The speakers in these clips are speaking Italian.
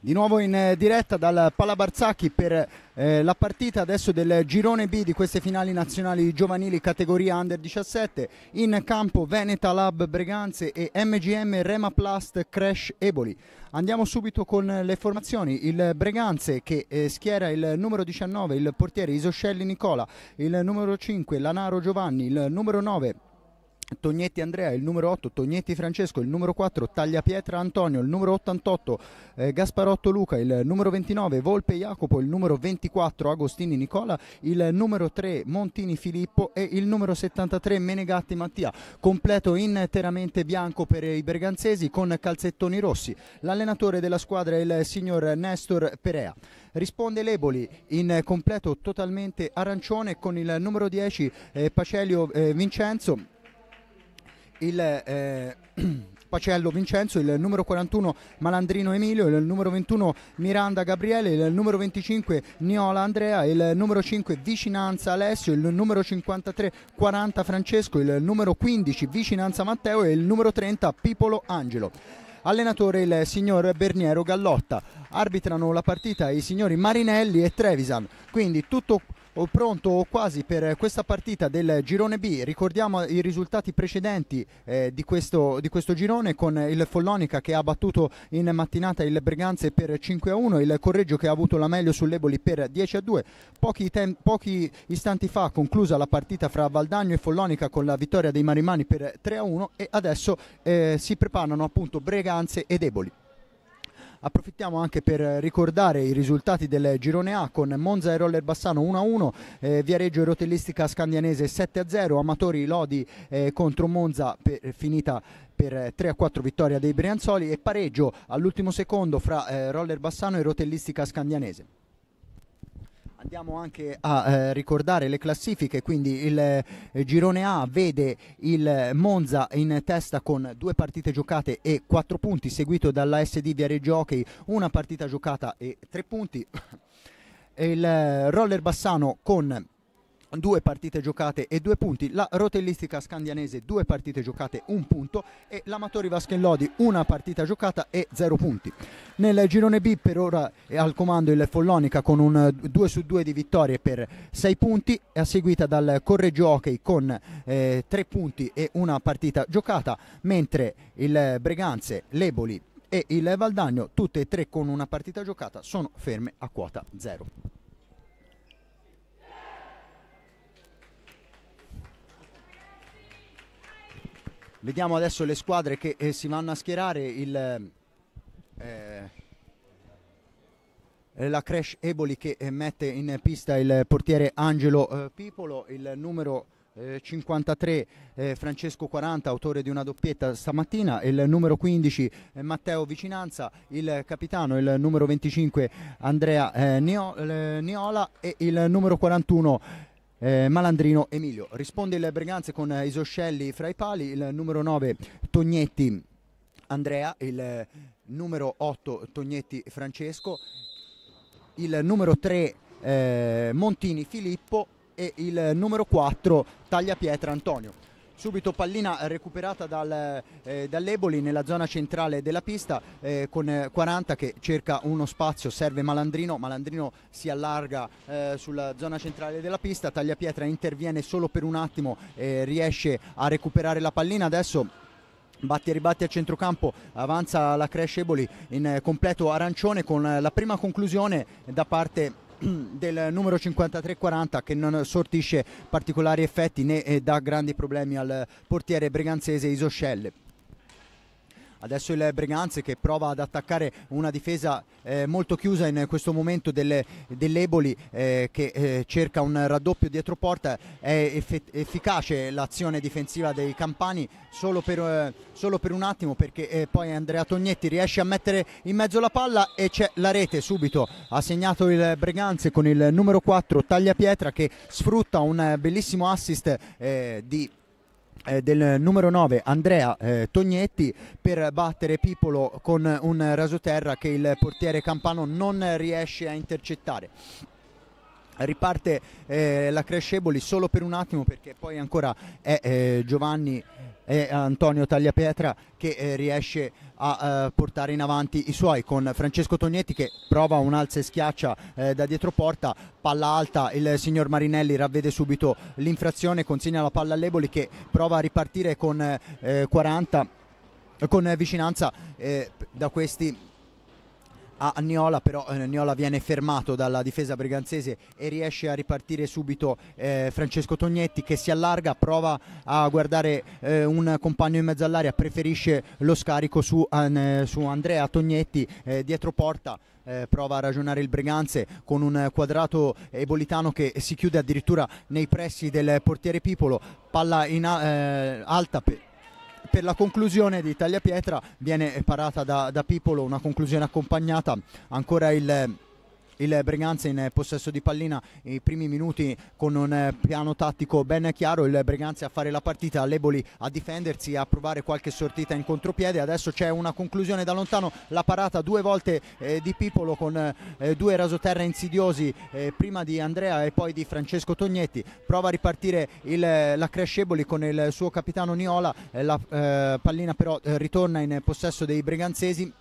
Di nuovo in eh, diretta dal Palabarzacchi per eh, la partita adesso del girone B di queste finali nazionali giovanili categoria under 17. In campo Veneta Lab Breganze e MGM Remaplast Crash Eboli. Andiamo subito con le formazioni. Il Breganze che eh, schiera il numero 19, il portiere Isoscelli Nicola, il numero 5 Lanaro Giovanni, il numero 9 Tognetti Andrea il numero 8, Tognetti Francesco il numero 4, Tagliapietra Antonio il numero 88, eh, Gasparotto Luca il numero 29, Volpe Jacopo il numero 24, Agostini Nicola il numero 3, Montini Filippo e il numero 73 Menegatti Mattia. Completo interamente bianco per i berganzesi con calzettoni rossi. L'allenatore della squadra è il signor Nestor Perea. Risponde Leboli in completo totalmente arancione con il numero 10 eh, Pacelio eh, Vincenzo il, eh, Pacello Vincenzo, il numero 41 Malandrino Emilio, il numero 21 Miranda Gabriele, il numero 25 Niola Andrea, il numero 5 Vicinanza Alessio, il numero 53 40 Francesco, il numero 15 Vicinanza Matteo e il numero 30 Pipolo Angelo. Allenatore il signor Berniero Gallotta. Arbitrano la partita i signori Marinelli e Trevisan. Quindi tutto pronto o quasi per questa partita del girone B. Ricordiamo i risultati precedenti eh, di, questo, di, questo, girone con il Follonica che ha battuto in mattinata il Breganze per 5 a 1, il Correggio che ha avuto la meglio sull'Eboli per 10 a 2. Pochi, pochi istanti fa conclusa la partita fra Valdagno e Follonica con la vittoria dei Marimani per 3 a 1 e adesso eh, si preparano appunto Breganze ed Eboli. Approfittiamo anche per ricordare i risultati del girone A con Monza e Roller Bassano 1-1, eh, Viareggio e Rotellistica Scandianese 7-0, Amatori Lodi eh, contro Monza per, finita per 3 4 vittoria dei Brianzoli e pareggio all'ultimo secondo fra eh, Roller Bassano e Rotellistica Scandianese. Andiamo anche a eh, ricordare le classifiche, quindi il eh, girone A vede il Monza in testa con due partite giocate e quattro punti, seguito dalla SD Viareggio Hockey, una partita giocata e tre punti. Il eh, Roller Bassano con due partite giocate e due punti, la rotellistica scandianese due partite giocate un punto e l'amatori Lodi una partita giocata e zero punti. Nel girone B per ora è al comando il Follonica con un 2 su 2 di vittorie per 6 punti, è seguita dal Correggio Hockey con eh, punti e una partita giocata, mentre il Breganze, l'Eboli e il Valdagno, tutte e tre con una partita giocata, sono ferme a quota 0. Vediamo adesso le squadre che eh, si vanno a schierare. Il, eh, la Crash Eboli che eh, mette in pista il portiere Angelo eh, Pipolo, il numero 53 eh, eh, Francesco 40, autore di una doppietta stamattina, il numero 15 Matteo Vicinanza, il capitano, il numero 25 Andrea Niola e il numero 41 eh, Malandrino Emilio. Risponde il Briganze con eh, Isoscelli fra i pali, il numero 9 Tognetti Andrea, il eh, numero 8 Tognetti Francesco, il numero 3 eh, Montini Filippo e il numero 4 Tagliapietra Antonio. Subito pallina recuperata dal, eh, dall'Eboli nella zona centrale della pista eh, con 40 che cerca uno spazio, serve Malandrino, Malandrino si allarga eh, sulla zona centrale della pista, Tagliapietra interviene solo per un attimo, eh, riesce a recuperare la pallina, adesso Batti e ribatti a centrocampo, avanza la Cresceboli in eh, completo arancione con la prima conclusione da parte di del numero 5340 che non sortisce particolari effetti né eh, dà grandi problemi al portiere breganzese Isoscelle. Adesso il Breganze che prova ad attaccare una difesa eh, molto chiusa in questo momento delle, dell'Eboli eh, che eh, cerca un raddoppio dietro porta. È efficace l'azione difensiva dei Campani solo per, eh, solo per un attimo perché eh, poi Andrea Tognetti riesce a mettere in mezzo la palla e c'è la rete subito. Ha segnato il Breganze con il numero 4 Tagliapietra che sfrutta un bellissimo assist eh, di eh, del numero 9 Andrea eh, Tognetti per battere Pipolo con un rasoterra che il portiere Campano non riesce a intercettare riparte eh, la Cresceboli solo per un attimo perché poi ancora è eh, Giovanni e Antonio Tagliapietra che eh, riesce a eh, portare in avanti i suoi con Francesco Tognetti che prova un alza e schiaccia eh, da dietro porta, palla alta, il signor Marinelli ravvede subito l'infrazione, consegna la palla all'Eboli che prova a ripartire con 40 eh, con vicinanza da questi a Niola, però eh, Niola viene fermato dalla difesa briganzese e riesce a ripartire subito eh, Francesco Tognetti che si allarga, prova a guardare eh, un compagno in mezzo all'aria, preferisce lo scarico su, an, su Andrea Tognetti eh, dietro porta. Eh, prova a ragionare il Breganze con un quadrato ebolitano che si chiude addirittura nei pressi del portiere Pipolo, palla in, eh, alta per, per la conclusione di Pietra viene parata da, da Pipolo, una conclusione accompagnata ancora il il Breganza in possesso di pallina i primi minuti con un eh, piano tattico ben chiaro il Breganza a fare la partita Leboli a difendersi a provare qualche sortita in contropiede adesso c'è una conclusione da lontano la parata due volte eh, di Pipolo con eh, due rasoterra insidiosi eh, prima di Andrea e poi di Francesco Tognetti prova a ripartire il, la Cresceboli con il suo capitano Niola eh, la eh, pallina però ritorna in possesso dei breganzesi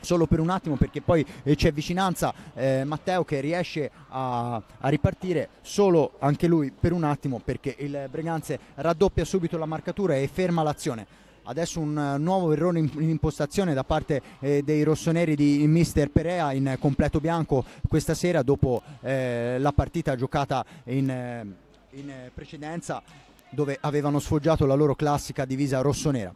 solo per un attimo perché poi eh, c'è vicinanza eh, Matteo che riesce a, a, ripartire solo anche lui per un attimo perché il Breganze raddoppia subito la marcatura e ferma l'azione. Adesso un eh, nuovo errore in impostazione da parte eh, dei rossoneri di Mister Perea in completo bianco questa sera dopo eh, la partita giocata in, eh, in precedenza dove avevano sfoggiato la loro classica divisa rossonera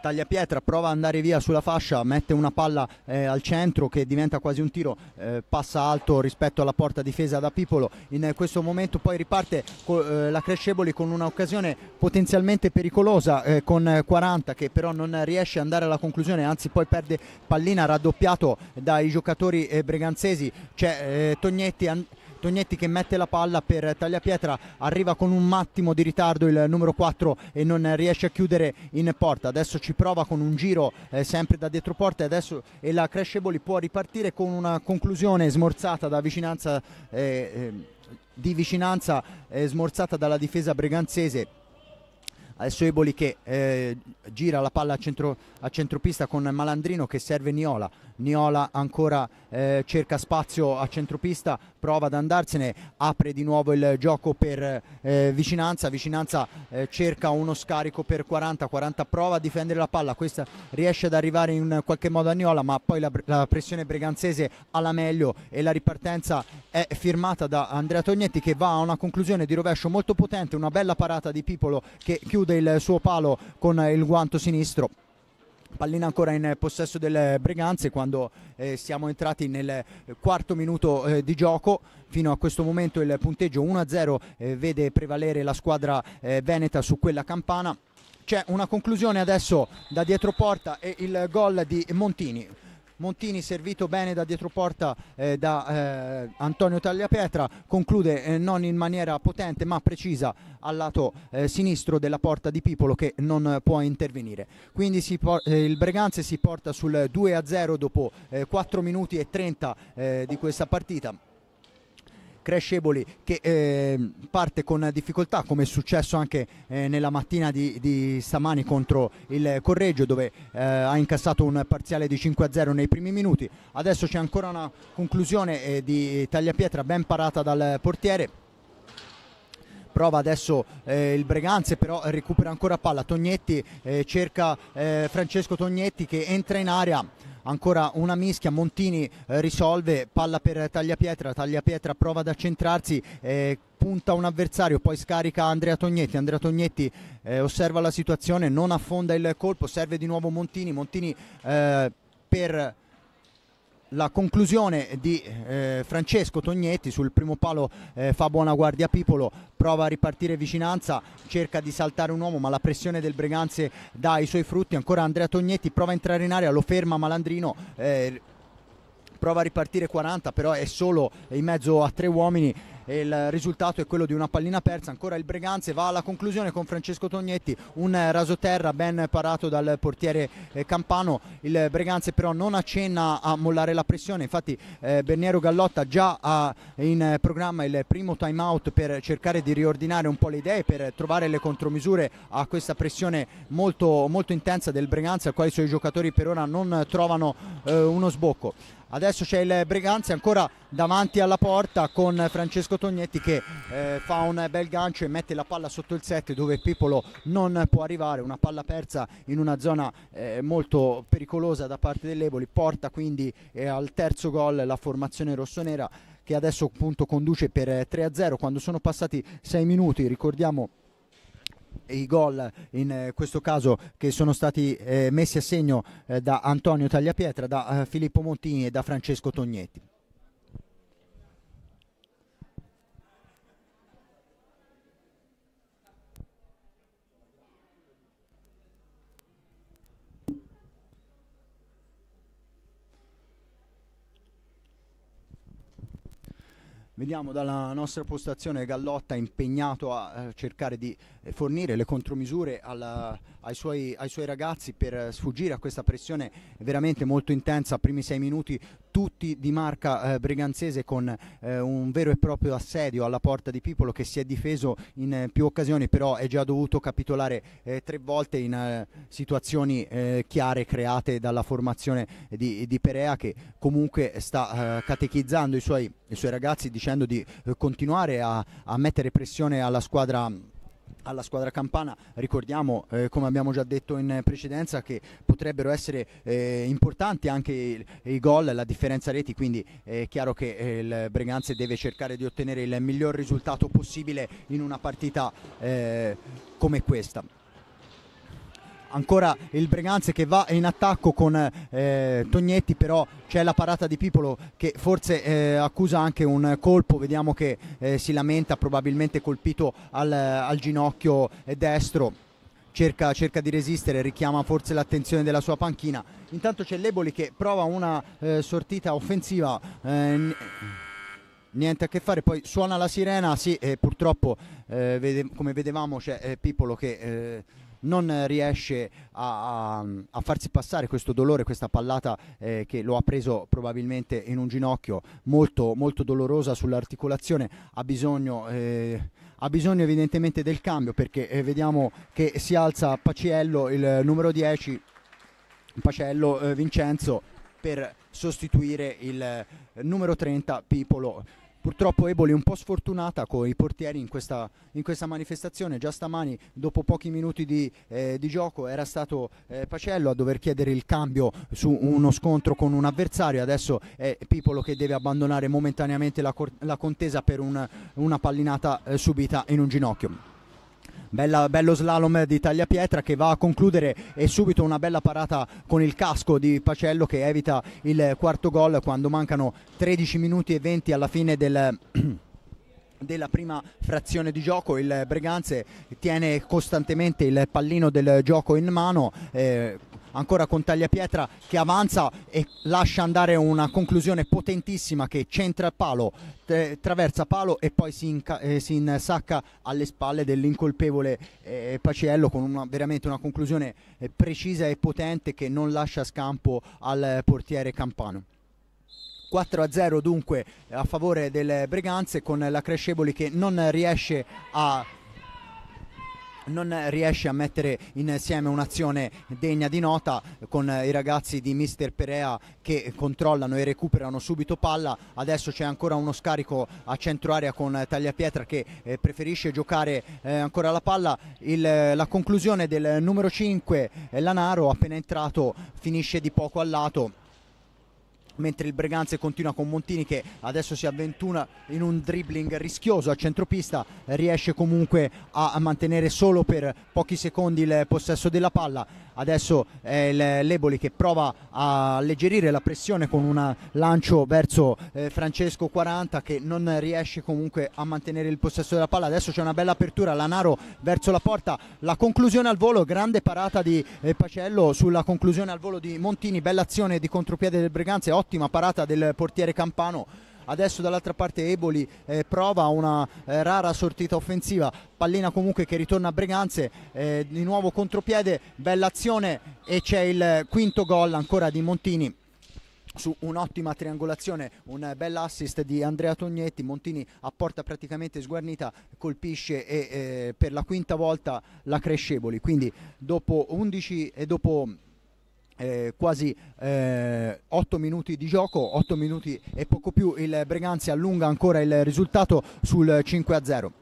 taglia pietra, prova ad andare via sulla fascia, mette una palla eh, al centro che diventa quasi un tiro, eh, passa alto rispetto alla porta difesa da Pipolo. In questo momento poi riparte eh, la Cresceboli con un'occasione potenzialmente pericolosa eh, con 40 che però non riesce ad andare alla conclusione, anzi poi perde pallina raddoppiato dai giocatori eh, breganzesi. C'è eh, Tognetti Tognetti che mette la palla per Tagliapietra, arriva con un attimo di ritardo il numero 4 e non riesce a chiudere in porta. Adesso ci prova con un giro eh, sempre da dietro porta e adesso e la Cresceboli può ripartire con una conclusione smorzata da vicinanza eh, eh, di vicinanza eh, smorzata dalla difesa breganzese adesso Eboli che eh, gira la palla a, centro, a, centropista con Malandrino che serve Niola Niola ancora eh, cerca spazio a centropista, prova ad andarsene, apre di nuovo il gioco per eh, vicinanza, vicinanza eh, cerca uno scarico per 40, 40 prova a difendere la palla, questa riesce ad arrivare in qualche modo a Niola ma poi la, la pressione breganzese alla meglio e la ripartenza è firmata da Andrea Tognetti che va a una conclusione di rovescio molto potente, una bella parata di Pipolo che chiude il suo palo con il guanto sinistro. Pallina ancora in possesso del Breganze quando eh, siamo entrati nel quarto minuto eh, di gioco. Fino a questo momento il punteggio 1-0 eh, vede prevalere la squadra eh, veneta su quella campana. C'è una conclusione adesso da dietro porta e il gol di Montini. Montini servito bene da dietro porta eh, da eh, Antonio Tagliapietra conclude eh, non in maniera potente ma precisa al lato eh, sinistro della porta di Pipolo che non può intervenire quindi eh, il Breganze si porta sul 2 a 0 dopo 4 eh, minuti e 30 di questa partita Cresceboli che eh, parte con difficoltà come è successo anche eh, nella mattina di, di, stamani contro il Correggio dove eh, ha incassato un parziale di 5-0 nei primi minuti adesso c'è ancora una conclusione eh, di Tagliapietra ben parata dal portiere prova adesso eh, il Breganze però recupera ancora palla Tognetti eh, cerca eh, Francesco Tognetti che entra in area ancora una mischia, Montini eh, risolve, palla per Tagliapietra, Tagliapietra prova ad accentrarsi, eh, punta un avversario, poi scarica Andrea Tognetti, Andrea Tognetti eh, osserva la situazione, non affonda il colpo, serve di nuovo Montini, Montini eh, per la conclusione di eh, Francesco Tognetti sul primo palo eh, fa buona guardia Pipolo prova a ripartire vicinanza cerca di saltare un uomo ma la pressione del Breganze dà i suoi frutti ancora Andrea Tognetti prova a entrare in area lo ferma Malandrino eh, prova a ripartire 40 però è solo in mezzo a tre uomini il risultato è quello di una pallina persa, ancora il Breganze va alla conclusione con Francesco Tognetti, un rasoterra ben parato dal portiere eh, Campano, il Breganze però non accenna a mollare la pressione, infatti eh, Berniero Gallotta già ha in programma il primo time out per cercare di riordinare un po' le idee, per trovare le contromisure a questa pressione molto, molto intensa del Breganze, al quale i suoi giocatori per ora non trovano eh, uno sbocco. Adesso c'è il Breganze ancora davanti alla porta con Francesco Tognetti che eh, fa un bel gancio e mette la palla sotto il set dove Pipolo non può arrivare, una palla persa in una zona eh, molto pericolosa da parte dell'Eboli, porta quindi eh, al terzo gol la formazione rossonera che adesso appunto conduce per 3-0 eh, quando sono passati 6 minuti, ricordiamo i gol in eh, questo caso che sono stati eh, messi a segno da Antonio Tagliapietra, da Filippo Montini e da Francesco Tognetti. Vediamo dalla nostra postazione Gallotta impegnato a eh, cercare di eh, fornire le contromisure alla, ai, suoi, ai, suoi, ragazzi per sfuggire a questa pressione veramente molto intensa. Primi sei minuti tutti di marca eh, breganzese con eh, un vero e proprio assedio alla porta di Pipolo che si è difeso in eh, più occasioni però è già dovuto capitolare eh, tre volte in eh, situazioni eh, chiare create dalla formazione di, di Perea che comunque sta catechizzando i suoi, i suoi, ragazzi dicendo di continuare a, a mettere pressione alla squadra alla squadra campana. Ricordiamo, eh, come abbiamo già detto in precedenza, che potrebbero essere eh, importanti anche i, i gol, la differenza reti, quindi eh, è chiaro che eh, il Breganze deve cercare di ottenere il miglior risultato possibile in una partita eh, come questa ancora il Breganze che va in attacco con eh, Tognetti però c'è la parata di Pipolo che forse eh, accusa anche un colpo vediamo che eh, si lamenta probabilmente colpito al, al ginocchio eh, destro cerca, cerca, di resistere richiama forse l'attenzione della sua panchina intanto c'è Leboli che prova una eh, sortita offensiva eh, niente a che fare. Poi suona la sirena, sì, e purtroppo eh, vede, come vedevamo c'è eh, Pippolo che eh, non riesce a, a, a farsi passare questo dolore, questa pallata eh, che lo ha preso probabilmente in un ginocchio molto, molto dolorosa sull'articolazione, ha bisogno... Eh, ha bisogno evidentemente del cambio perché eh, vediamo che si alza Paciello, il numero 10, Pacello eh, Vincenzo per sostituire il eh, numero 30 Pipolo. Purtroppo Eboli è un po' sfortunata con i portieri in questa, in questa manifestazione, già stamani dopo pochi minuti di, eh, di gioco era stato eh, Pacello a dover chiedere il cambio su uno scontro con un avversario, adesso è Pipolo che deve abbandonare momentaneamente la, la contesa per un, una pallinata eh, subita in un ginocchio. Bella, bello slalom di Taglia Pietra che va a concludere e subito una bella parata con il casco di Pacello che evita il quarto gol quando mancano 13 minuti e 20 alla fine del della prima frazione di gioco il Breganze tiene costantemente il pallino del gioco in mano eh, ancora con Tagliapietra che avanza e lascia andare una conclusione potentissima che centra il palo, eh, traversa palo e poi si, eh, si insacca alle spalle dell'incolpevole eh, Paciello con una, veramente una conclusione eh, precisa e potente che non lascia scampo al portiere Campano. 4 a 0 dunque a favore del Breganze con la Crescevoli che non riesce a non riesce a mettere insieme un'azione degna di nota con i ragazzi di Mister Perea che controllano e recuperano subito palla. Adesso c'è ancora uno scarico a centro area con Tagliapietra che eh, preferisce giocare eh, ancora la palla. Il, la conclusione del numero 5 eh, Lanaro appena entrato finisce di poco al lato mentre il Breganze continua con Montini che adesso si avventura in un dribbling rischioso a centropista, riesce comunque a mantenere solo per pochi secondi il possesso della palla, adesso è l'Eboli che prova a alleggerire la pressione con un lancio verso eh, Francesco 40 che non riesce comunque a mantenere il possesso della palla, adesso c'è una bella apertura, Lanaro verso la porta, la conclusione al volo, grande parata di eh, Pacello sulla conclusione al volo di Montini, bella azione di contropiede del Breganze, ottima parata del portiere Campano adesso dall'altra parte Eboli eh, prova una eh, rara sortita offensiva, pallina comunque che ritorna a Breganze, eh, di nuovo contropiede, bella azione e c'è il quinto gol ancora di Montini su un'ottima triangolazione, un bel assist di Andrea Tognetti, Montini a porta praticamente sguarnita, colpisce e eh, per la quinta volta la Cresceboli, quindi dopo 11 e dopo eh, quasi eh, 8 minuti di gioco, 8 minuti e poco più, il Breganzi allunga ancora il risultato sul 5 0.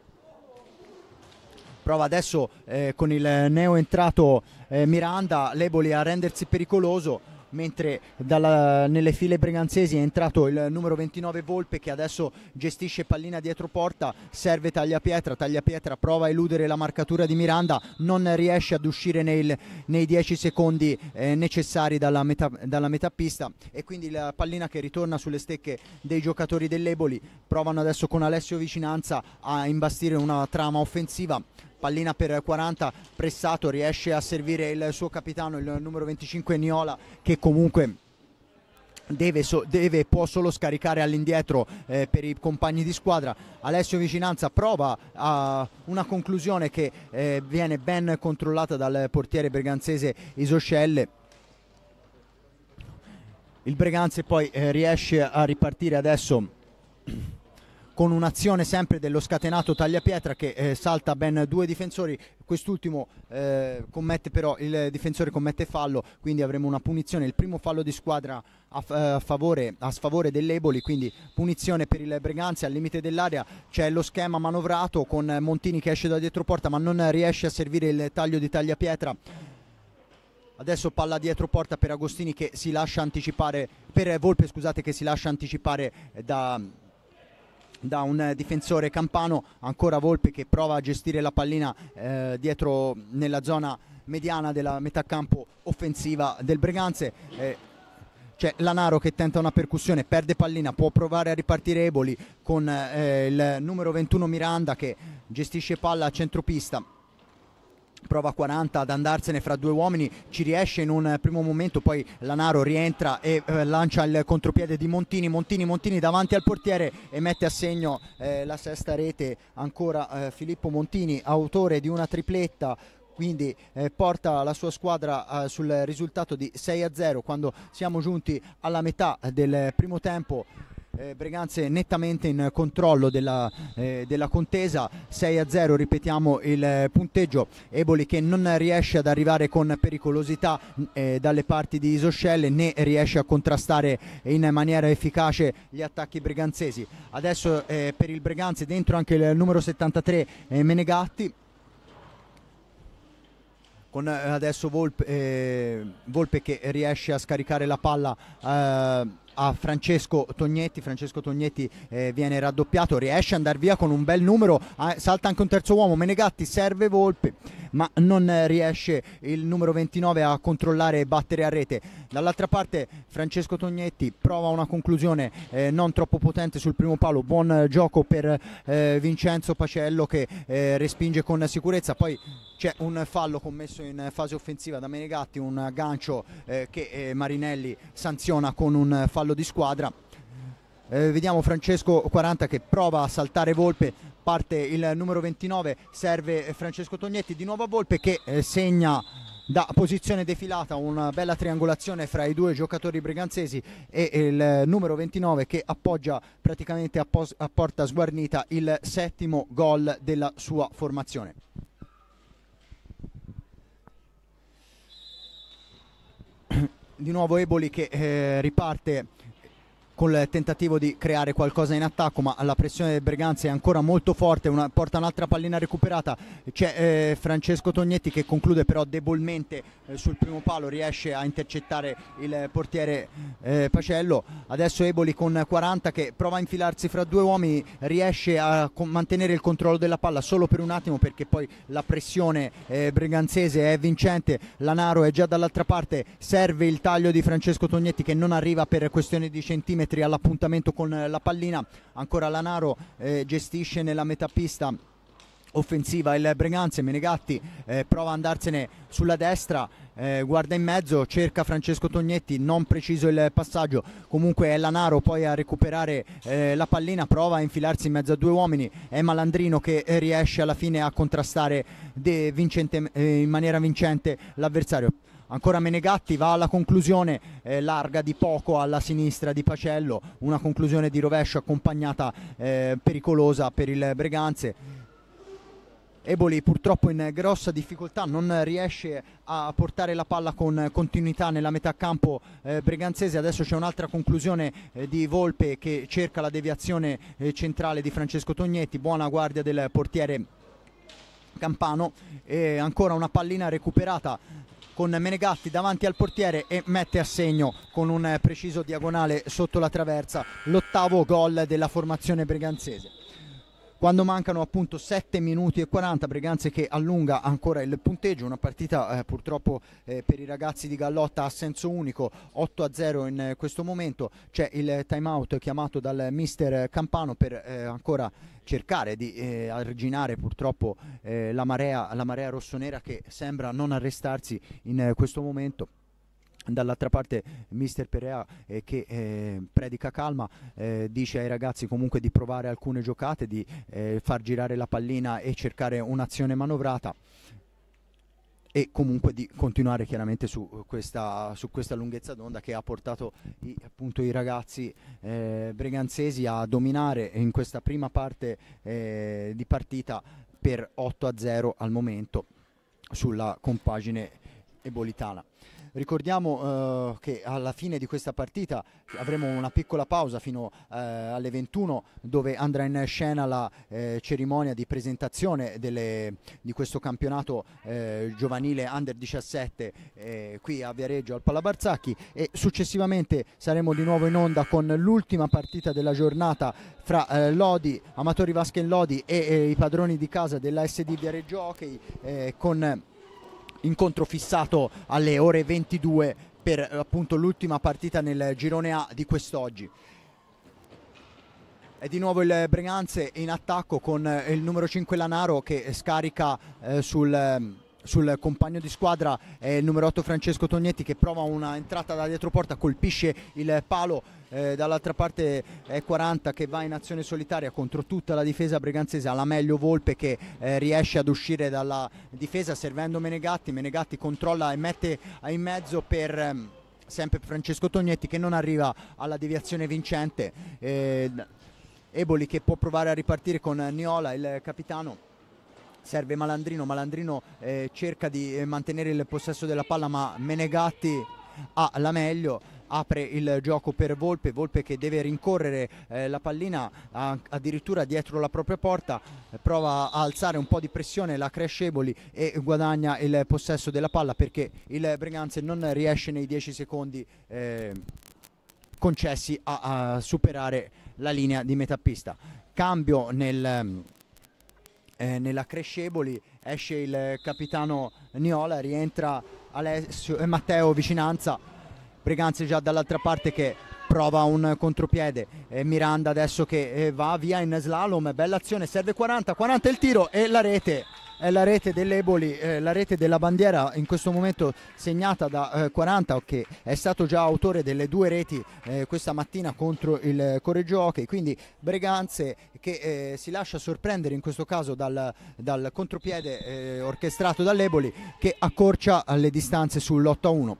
Prova adesso eh, con il neo entrato eh, Miranda, Leboli a rendersi pericoloso, mentre dalla, nelle file briganzesi è entrato il numero 29 Volpe che adesso gestisce pallina dietro porta, serve Tagliapietra, Tagliapietra prova a eludere la marcatura di Miranda, non riesce ad uscire nel, nei 10 secondi eh, necessari dalla metà, dalla metà pista e quindi la pallina che ritorna sulle stecche dei giocatori dell'Eboli, provano adesso con Alessio Vicinanza a imbastire una trama offensiva, pallina per 40 pressato riesce a servire il suo capitano il numero 25 Niola che comunque Deve, so, deve, può solo scaricare all'indietro eh, per i compagni di squadra. Alessio Vicinanza prova a una conclusione che eh, viene ben controllata dal portiere berganzese Isoscelle. Il Breganze poi eh, riesce a ripartire adesso con un'azione sempre dello scatenato Tagliapietra che eh, salta ben due difensori, quest'ultimo eh, commette però il difensore commette fallo, quindi avremo una punizione, il primo fallo di squadra a, eh, a, favore, a sfavore dell'Eboli, quindi punizione per il Breganzi al limite dell'area, c'è lo schema manovrato con Montini che esce da dietro porta ma non riesce a servire il taglio di Tagliapietra. Adesso palla dietro porta per Agostini che si lascia anticipare per Volpe, scusate, che si lascia anticipare eh, da da un eh, difensore campano, ancora Volpe che prova a gestire la pallina eh, dietro nella zona mediana della metà campo offensiva del Breganze. Eh, c'è Lanaro che tenta una percussione, perde pallina, può provare a ripartire Eboli con eh, il numero 21 Miranda che gestisce palla a centropista, prova 40 ad andarsene fra due uomini, ci riesce in un primo momento, poi Lanaro rientra e eh, lancia il contropiede di Montini, Montini, Montini davanti al portiere e mette a segno eh, la sesta rete ancora eh, Filippo Montini, autore di una tripletta quindi eh, porta la sua squadra eh, sul risultato di 6 a 0 quando siamo giunti alla metà del primo tempo eh, Breganze nettamente in controllo della, eh, della contesa 6 a 0 ripetiamo il eh, punteggio Eboli che non riesce ad arrivare con pericolosità mm, eh, dalle parti di Isoscelle né riesce a contrastare in maniera efficace gli attacchi breganzesi adesso eh, per il Breganze dentro anche il numero 73 eh, Menegatti con adesso Volpe, Volpe, che riesce a scaricare la palla a Francesco Tognetti, Francesco Tognetti eh, viene raddoppiato, riesce ad andare via con un bel numero, ah, salta anche un terzo uomo, Menegatti serve Volpe, ma non riesce il numero 29 a controllare e battere a rete. Dall'altra parte Francesco Tognetti prova una conclusione eh, non troppo potente sul primo palo, buon gioco per eh, Vincenzo Pacello che eh, respinge con sicurezza, poi c'è un fallo commesso in fase offensiva da Menegatti, un gancio eh, che eh, Marinelli sanziona con un fallo fallo di squadra. Eh, vediamo Francesco 40 che prova a saltare Volpe, parte il numero 29, serve Francesco Tognetti di nuovo a Volpe che eh, segna da posizione defilata una bella triangolazione fra i due giocatori briganzesi e il numero 29 che appoggia praticamente a, a porta sguarnita il settimo gol della sua formazione. di nuovo Eboli che eh, riparte col tentativo di creare qualcosa in attacco, ma la pressione del Breganza è ancora molto forte, una, porta un'altra pallina recuperata, c'è eh, Francesco Tognetti che conclude però debolmente eh, sul primo palo, riesce a intercettare il portiere eh, Pacello, adesso Eboli con 40 che prova a infilarsi fra due uomini, riesce a mantenere il controllo della palla solo per un attimo perché poi la pressione eh, breganzese è vincente, Lanaro è già dall'altra parte, serve il taglio di Francesco Tognetti che non arriva per questione di centimetri metri all'appuntamento con eh, la pallina, ancora Lanaro eh, gestisce nella metà pista offensiva il Breganze, Menegatti eh, prova ad andarsene sulla destra, eh, guarda in mezzo, cerca Francesco Tognetti, non preciso il passaggio, comunque è Lanaro poi a recuperare eh, la pallina, prova a infilarsi in mezzo a due uomini, è Malandrino che riesce alla fine a contrastare vincente, eh, in maniera vincente l'avversario ancora Menegatti va alla conclusione eh, larga di poco alla sinistra di Pacello, una conclusione di rovescio accompagnata eh, pericolosa per il Breganze. Eboli purtroppo in grossa difficoltà non riesce a portare la palla con continuità nella metà campo eh, breganzese adesso c'è un'altra conclusione eh, di Volpe che cerca la deviazione eh, centrale di Francesco Tognetti buona guardia del portiere Campano e ancora una pallina recuperata con Menegatti davanti al portiere e mette a segno con un preciso diagonale sotto la traversa l'ottavo gol della formazione briganzese quando mancano appunto 7 minuti e 40 Breganze che allunga ancora il punteggio una partita eh, purtroppo eh, per i ragazzi di Gallotta a senso unico 8 a 0 in eh, questo momento c'è il time out chiamato dal mister Campano per eh, ancora cercare di eh, arginare purtroppo eh, la marea, la marea rossonera che sembra non arrestarsi in questo momento Dall'altra parte Mister Perea eh, che eh, predica calma, eh, dice ai ragazzi comunque di provare alcune giocate, di eh, far girare la pallina e cercare un'azione manovrata e comunque di continuare chiaramente su questa, su questa lunghezza d'onda che ha portato i, appunto, i ragazzi eh, breganzesi a dominare in questa prima parte eh, di partita per 8 a 0 al momento sulla compagine ebolitana. Ricordiamo eh, che alla fine di questa partita avremo una piccola pausa fino eh, alle 21 dove andrà in scena la eh, cerimonia di presentazione delle, di questo campionato eh, giovanile under 17 eh, qui a Viareggio al Palabarzacchi e successivamente saremo di nuovo in onda con l'ultima partita della giornata fra eh, Lodi, Amatori Vasche Lodi e i padroni di casa della SD Viareggio Hockey con incontro fissato alle ore 22 per appunto l'ultima partita nel girone A di quest'oggi. E di nuovo il Breganze in attacco con il numero 5 Lanaro che scarica eh, sul sul compagno di squadra eh, il numero 8 Francesco Tognetti che prova una entrata da dietro porta, colpisce il palo eh, dall'altra parte è 40 che va in azione solitaria contro tutta la difesa briganzese, alla meglio Volpe che eh, riesce ad uscire dalla difesa servendo Menegatti, Menegatti controlla e mette in mezzo per... Ehm, sempre Francesco Tognetti che non arriva alla deviazione vincente eh, Eboli che può provare a ripartire con Niola il capitano serve Malandrino, Malandrino eh, cerca di eh, mantenere il possesso della palla ma Menegatti ha la meglio apre il gioco per Volpe, Volpe che deve rincorrere eh, la pallina a, addirittura dietro la propria porta, prova a alzare un po' di pressione la Cresceboli e guadagna il possesso della palla perché il Breganze non riesce nei 10 secondi eh, concessi a, a, superare la linea di metà pista. Cambio nel eh, nella Cresceboli esce il capitano Niola, rientra Alessio, eh, Matteo Vicinanza, Briganze già dall'altra parte che prova un contropiede, eh, Miranda adesso che eh, va via in slalom, bella azione, serve 40, 40 il tiro e la rete è la rete dell'Eboli, eh, la rete della bandiera in questo momento segnata da eh, 40 che è stato già autore delle due reti eh, questa mattina contro il Correggio Hockey, quindi Breganze che eh, si lascia sorprendere in questo caso dal, dal contropiede eh, orchestrato dall'Eboli che accorcia le distanze sull'8 1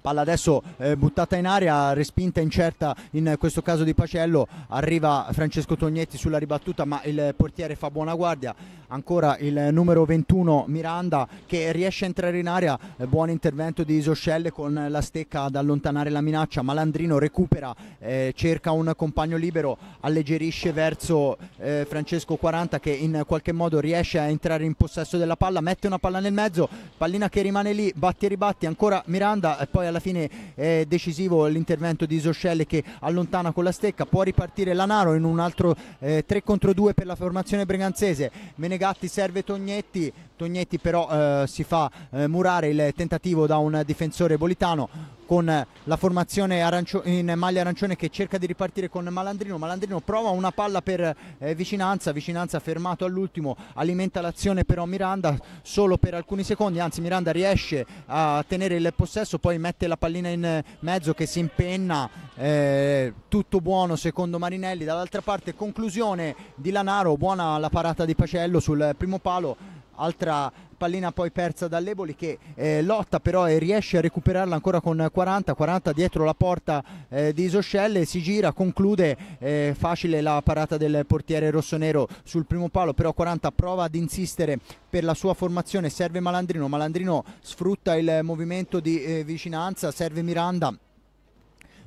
palla adesso eh, buttata in aria, respinta incerta in questo caso di Pacello, arriva Francesco Tognetti sulla ribattuta ma il portiere fa buona guardia, ancora il numero 21 Miranda che riesce a entrare in aria, eh, buon intervento di Isoscelle con la stecca ad allontanare la minaccia, Malandrino recupera, eh, cerca un compagno libero, alleggerisce verso eh, Francesco 40 che in qualche modo riesce a entrare in possesso della palla, mette una palla nel mezzo, pallina che rimane lì, batti e ribatti, ancora Miranda eh, poi alla fine è decisivo l'intervento di Isoscelle che allontana con la stecca, può ripartire Lanaro in un altro eh, 3 contro 2 per la formazione breganzese, Menegatti serve Tognetti Tognetti però eh, si fa eh, murare il tentativo da un difensore bolitano con la formazione in maglia arancione che cerca di ripartire con Malandrino. Malandrino prova una palla per eh, vicinanza, vicinanza fermato all'ultimo, alimenta l'azione però Miranda solo per alcuni secondi, anzi Miranda riesce a tenere il possesso, poi mette la pallina in mezzo che si impenna, eh, tutto buono secondo Marinelli. Dall'altra parte conclusione di Lanaro, buona la parata di Pacello sul primo palo altra pallina poi persa dall'Eboli che eh, lotta però e riesce a recuperarla ancora con 40 40 dietro la porta eh, di Isoscelle si gira conclude eh, facile la parata del portiere rossonero sul primo palo però 40 prova ad insistere per la sua formazione serve Malandrino Malandrino sfrutta il movimento di eh, vicinanza serve Miranda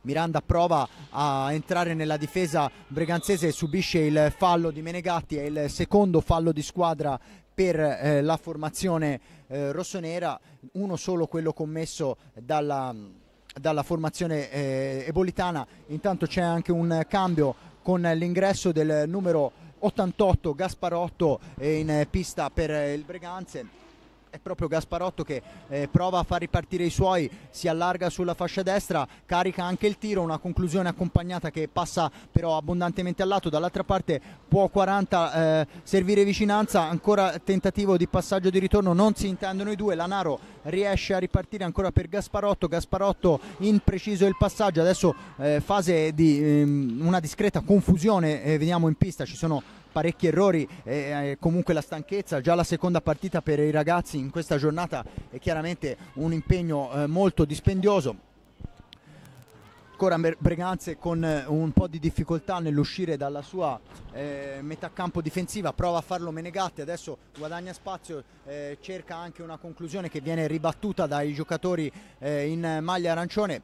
Miranda prova a entrare nella difesa breganzese, subisce il fallo di Menegatti, è il secondo fallo di squadra per eh, la formazione eh, rossonera, uno solo quello commesso dalla, dalla formazione eh, ebolitana. Intanto c'è anche un cambio con l'ingresso del numero 88 Gasparotto eh, in pista per il Breganze è proprio Gasparotto che eh, prova a far ripartire i suoi, si allarga sulla fascia destra, carica anche il tiro, una conclusione accompagnata che passa però abbondantemente al lato, dall'altra parte può 40 eh, servire vicinanza, ancora tentativo di passaggio di ritorno, non si intendono i due, Lanaro riesce a ripartire ancora per Gasparotto, Gasparotto impreciso il passaggio, adesso eh, fase di ehm, una discreta confusione, eh, vediamo in pista, ci sono parecchi errori e eh, comunque la stanchezza, già la seconda partita per i ragazzi in questa giornata è chiaramente un impegno eh, molto dispendioso. Ancora Breganze con eh, un po' di difficoltà nell'uscire dalla sua eh, metà campo difensiva, prova a farlo Menegatti, adesso guadagna spazio, eh, cerca anche una conclusione che viene ribattuta dai giocatori eh, in maglia arancione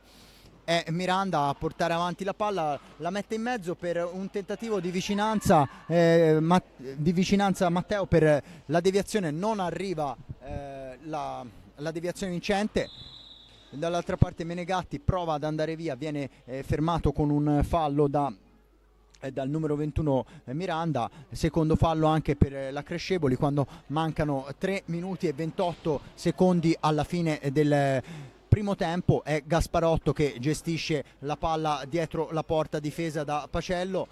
è Miranda a portare avanti la palla, la mette in mezzo per un tentativo di vicinanza, eh, ma, di vicinanza a Matteo per la deviazione, non arriva eh, la, la, deviazione vincente. Dall'altra parte Menegatti prova ad andare via, viene eh, fermato con un fallo da eh, dal numero 21 eh, Miranda, secondo fallo anche per la Cresceboli quando mancano 3 minuti e 28 secondi alla fine del primo tempo è Gasparotto che gestisce la palla dietro la porta difesa da Pacello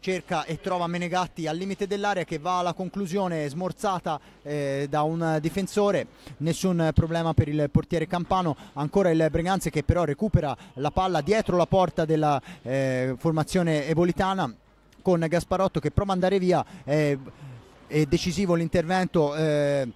cerca e trova Menegatti al limite dell'area che va alla conclusione smorzata eh, da un difensore nessun problema per il portiere Campano ancora il Breganze che però recupera la palla dietro la porta della eh, formazione ebolitana con Gasparotto che prova ad andare via eh, è decisivo l'intervento eh,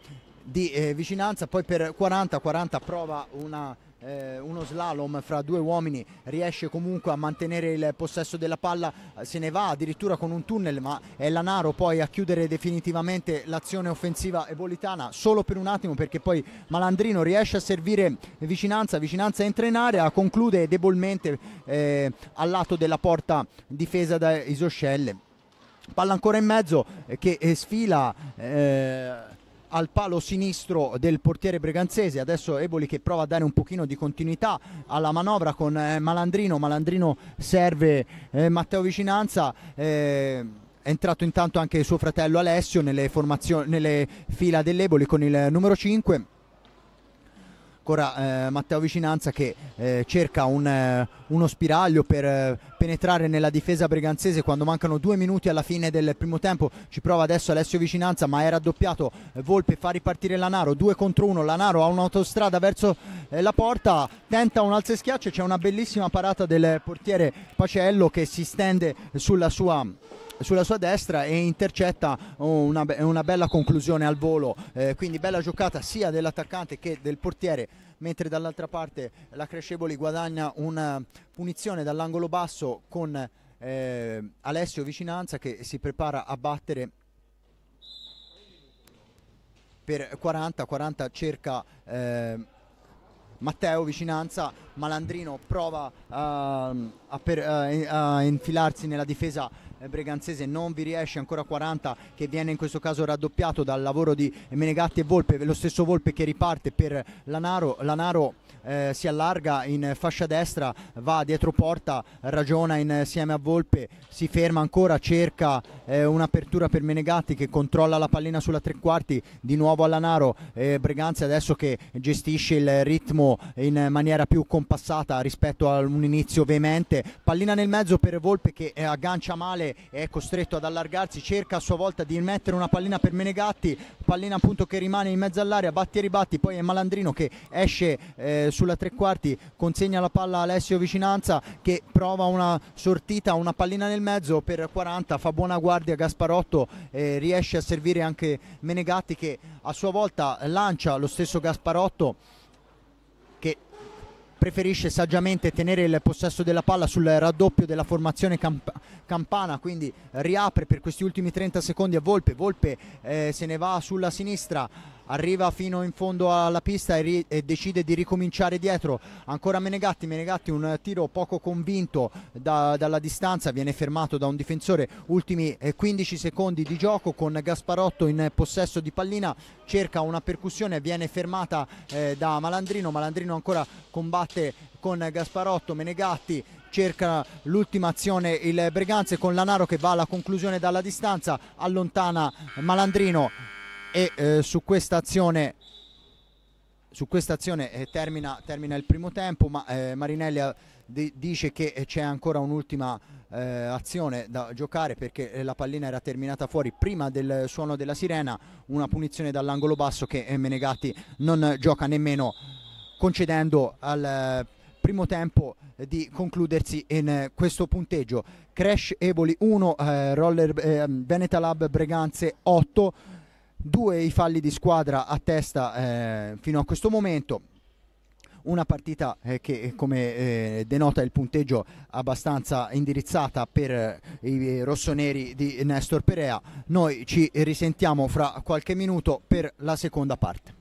di eh, vicinanza, poi per 40-40 prova una, eh, uno slalom fra due uomini, riesce comunque a mantenere il possesso della palla, eh, se ne va addirittura con un tunnel, ma è Lanaro poi a chiudere definitivamente l'azione offensiva ebolitana solo per un attimo perché poi Malandrino riesce a servire vicinanza, vicinanza entra in area, conclude debolmente eh, al lato della porta difesa da Isoscelle. Palla ancora in mezzo eh, che eh, sfila al palo sinistro del portiere breganzese, adesso Eboli che prova a dare un pochino di continuità alla manovra con eh, Malandrino, Malandrino serve eh, Matteo Vicinanza. Eh, è entrato intanto anche suo fratello Alessio nelle, nelle fila dell'Eboli con il numero 5 ancora eh, Matteo Vicinanza che eh, cerca un, eh, uno spiraglio per eh, penetrare nella difesa briganzese quando mancano due minuti alla fine del primo tempo ci prova adesso Alessio Vicinanza ma è raddoppiato eh, Volpe fa ripartire Lanaro due contro uno Lanaro ha un'autostrada verso la porta tenta un alzo e schiaccio c'è una bellissima parata del portiere Pacello che si stende sulla sua sulla sua destra e intercetta una, una bella conclusione al volo, eh, quindi bella giocata sia dell'attaccante che del portiere mentre dall'altra parte la Cresceboli guadagna una punizione dall'angolo basso con eh, Alessio Vicinanza che si prepara a battere per 40, 40 cerca eh, Matteo Vicinanza, Malandrino prova uh, a, per, uh, a, infilarsi nella difesa Breganzese non vi riesce ancora 40 che viene in questo caso raddoppiato dal lavoro di Menegatti e Volpe lo stesso Volpe che riparte per Lanaro Lanaro eh, si allarga in fascia destra va dietro porta ragiona insieme a Volpe si ferma ancora cerca eh, un'apertura per Menegatti che controlla la pallina sulla tre quarti di nuovo a Lanaro eh, Breganze adesso che gestisce il ritmo in maniera più compassata rispetto a un inizio veemente pallina nel mezzo per Volpe che eh, aggancia male laterale è costretto ad allargarsi, cerca a sua volta di mettere una pallina per Menegatti, pallina appunto che rimane in mezzo all'aria, batti e ribatti, poi è Malandrino che esce eh, sulla tre quarti, consegna la palla a Alessio Vicinanza che prova una sortita, una pallina nel mezzo per 40, fa buona guardia Gasparotto, eh, riesce a servire anche Menegatti che a sua volta lancia lo stesso Gasparotto preferisce saggiamente tenere il possesso della palla sul raddoppio della formazione camp- campana, quindi riapre per questi ultimi 30 secondi a Volpe, Volpe eh, se ne va sulla sinistra arriva fino in fondo alla pista e, e, decide di ricominciare dietro. Ancora Menegatti, Menegatti un tiro poco convinto da, dalla distanza, viene fermato da un difensore. Ultimi 15 eh, secondi di gioco con Gasparotto in possesso di pallina, cerca una percussione, viene fermata eh, da Malandrino. Malandrino ancora combatte con Gasparotto, Menegatti cerca l'ultima azione il Breganze con Lanaro che va alla conclusione dalla distanza, allontana Malandrino e eh, su questa azione su questa azione eh, termina, termina, il primo tempo, ma eh, Marinelli dice che eh, c'è ancora un'ultima eh, azione da giocare perché eh, la pallina era terminata fuori prima del suono della sirena, una punizione dall'angolo basso che eh, Menegatti non gioca nemmeno concedendo al primo tempo di concludersi in questo punteggio. Crash Eboli 1, Roller Veneta Lab Breganze 8 due i falli di squadra a testa eh, fino a questo momento una partita eh, che eh, come eh, denota il punteggio abbastanza indirizzata per eh, i rossoneri di Nestor Perea. Noi ci risentiamo fra qualche minuto per la seconda parte.